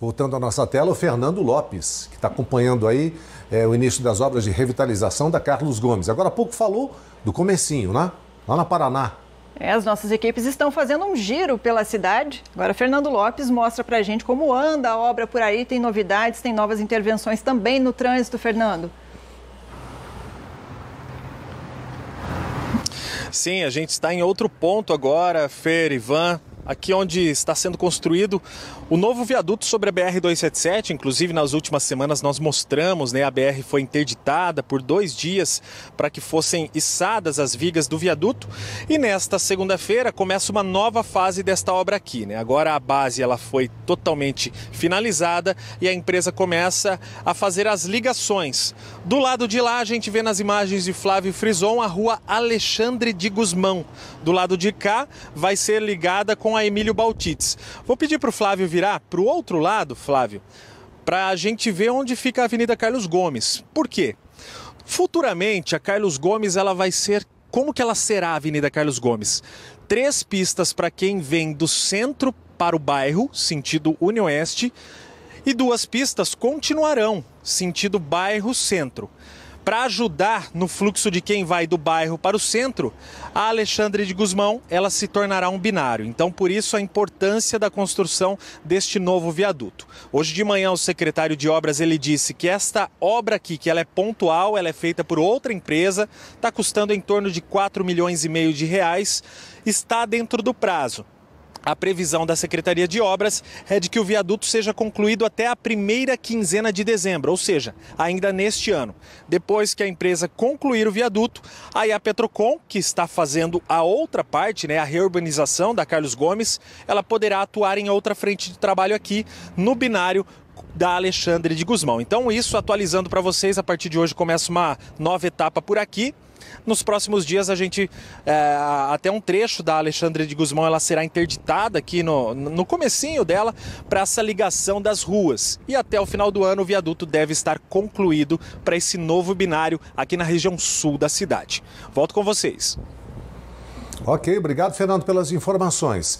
Voltando à nossa tela, o Fernando Lopes, que está acompanhando aí é, o início das obras de revitalização da Carlos Gomes. Agora há pouco falou do comecinho, né? Lá na Paraná. É, as nossas equipes estão fazendo um giro pela cidade. Agora, Fernando Lopes mostra para a gente como anda a obra por aí. Tem novidades, tem novas intervenções também no trânsito, Fernando. Sim, a gente está em outro ponto agora, Fer, Ivan aqui onde está sendo construído o novo viaduto sobre a BR-277. Inclusive, nas últimas semanas nós mostramos, né, a BR foi interditada por dois dias para que fossem içadas as vigas do viaduto. E nesta segunda-feira começa uma nova fase desta obra aqui. Né? Agora a base ela foi totalmente finalizada e a empresa começa a fazer as ligações. Do lado de lá, a gente vê nas imagens de Flávio Frison a rua Alexandre de Guzmão. Do lado de cá, vai ser ligada com a Emílio Bautites. Vou pedir para o Flávio virar para o outro lado, Flávio, para a gente ver onde fica a Avenida Carlos Gomes. Por quê? Futuramente, a Carlos Gomes ela vai ser como que ela será a Avenida Carlos Gomes? Três pistas para quem vem do centro para o bairro, sentido Oeste, e duas pistas continuarão, sentido bairro-centro. Para ajudar no fluxo de quem vai do bairro para o centro, a Alexandre de Guzmão ela se tornará um binário. Então, por isso a importância da construção deste novo viaduto. Hoje de manhã, o secretário de obras ele disse que esta obra aqui, que ela é pontual, ela é feita por outra empresa, está custando em torno de 4 milhões e meio de reais, está dentro do prazo. A previsão da Secretaria de Obras é de que o viaduto seja concluído até a primeira quinzena de dezembro, ou seja, ainda neste ano. Depois que a empresa concluir o viaduto, aí a Petrocom, que está fazendo a outra parte, né, a reurbanização da Carlos Gomes, ela poderá atuar em outra frente de trabalho aqui no binário da Alexandre de Guzmão. Então, isso atualizando para vocês, a partir de hoje começa uma nova etapa por aqui. Nos próximos dias, a gente é, até um trecho da Alexandre de Guzmão ela será interditada aqui no, no comecinho dela para essa ligação das ruas. E até o final do ano, o viaduto deve estar concluído para esse novo binário aqui na região sul da cidade. Volto com vocês. Ok, obrigado, Fernando, pelas informações.